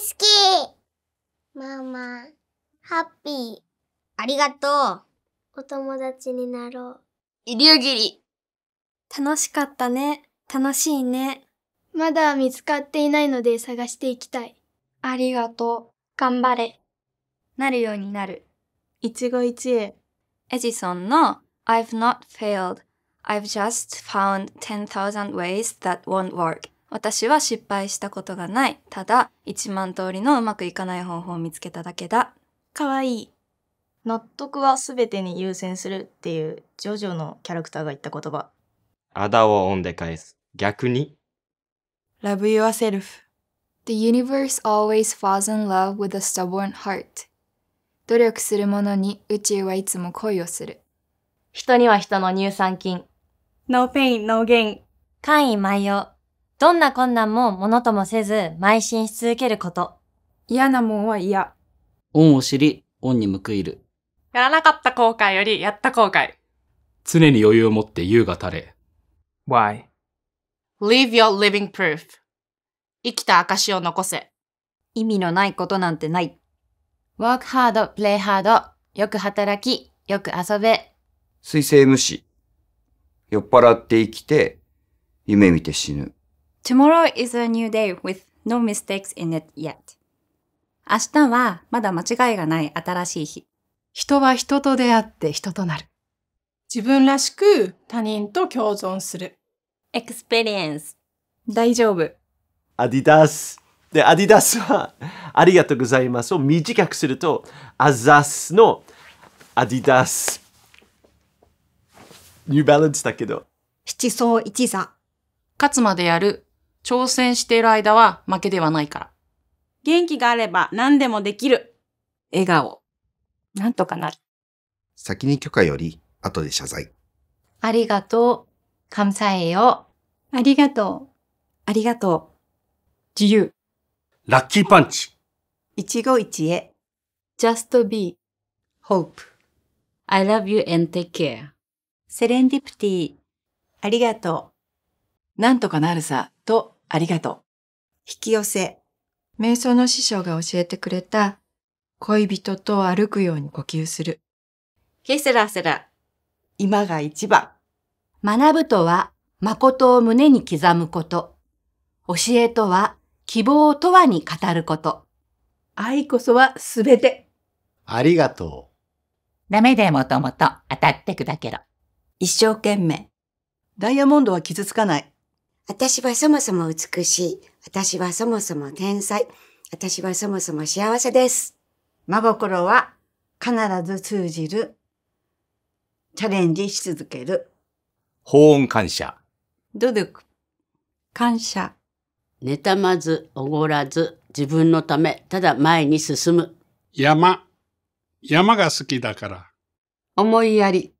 好きママ、ハッピー。ありがとう。お友達になろう。イリュウギリ。楽しかったね。楽しいね。まだ見つかっていないので探していきたい。ありがとう。頑張れ。なるようになる。一期一会。エジソンの I've not failed. I've just found 10,000 ways that won't work. 私は失敗したことがない。ただ、1万通りのうまくいかない方法を見つけただけだ。かわいい。納得は全てに優先するっていうジョジョのキャラクターが言った言葉。あだをオンで返す。逆に Love yourself. The universe always falls in love with a stubborn heart. 努力する者に宇宙はいつも恋をする。人には人の乳酸菌。No pain, no gain. 簡易万葉。どんな困難もものともせず、邁進し続けること。嫌なもんは嫌。恩を知り、恩に報いる。やらなかった後悔より、やった後悔。常に余裕を持って優が垂れ。Why? Leave your living proof. 生きた証を残せ。意味のないことなんてない。work hard, play hard. よく働き、よく遊べ。水星無視。酔っ払って生きて、夢見て死ぬ。Tomorrow is a new day with no mistakes in it yet. 明日はまだ間違いがない新しい日。人は人と出会って人となる。自分らしく他人と共存する。エクスペリエンス。大丈夫。アディダス。で、アディダスは、ありがとうございますを短くすると、アザスのアディダス。ニューバランスだけど。七層一座。勝つまでやる挑戦している間は負けではないから。元気があれば何でもできる。笑顔。なんとかなる。先に許可より、後で謝罪。ありがとう。感謝해 요。 ありがとう。ありがとう。自由。ラッキーパンチ。一期一会。just be, hope. I love you and take care. セレンディプティ。ありがとう。なんとかなるさ、とありがとう。引き寄せ。瞑想の師匠が教えてくれた、恋人と歩くように呼吸する。ケセラセラ。今が一番。学ぶとは、誠を胸に刻むこと。教えとは、希望を永遠に語ること。愛こそはすべて。ありがとう。ダメでもともと当たってくだけど。一生懸命。ダイヤモンドは傷つかない。私はそもそも美しい。私はそもそも天才。私はそもそも幸せです。真心は必ず通じる。チャレンジし続ける。保温感謝。努力。感謝。妬まず、おごらず、自分のため、ただ前に進む。山。山が好きだから。思いやり。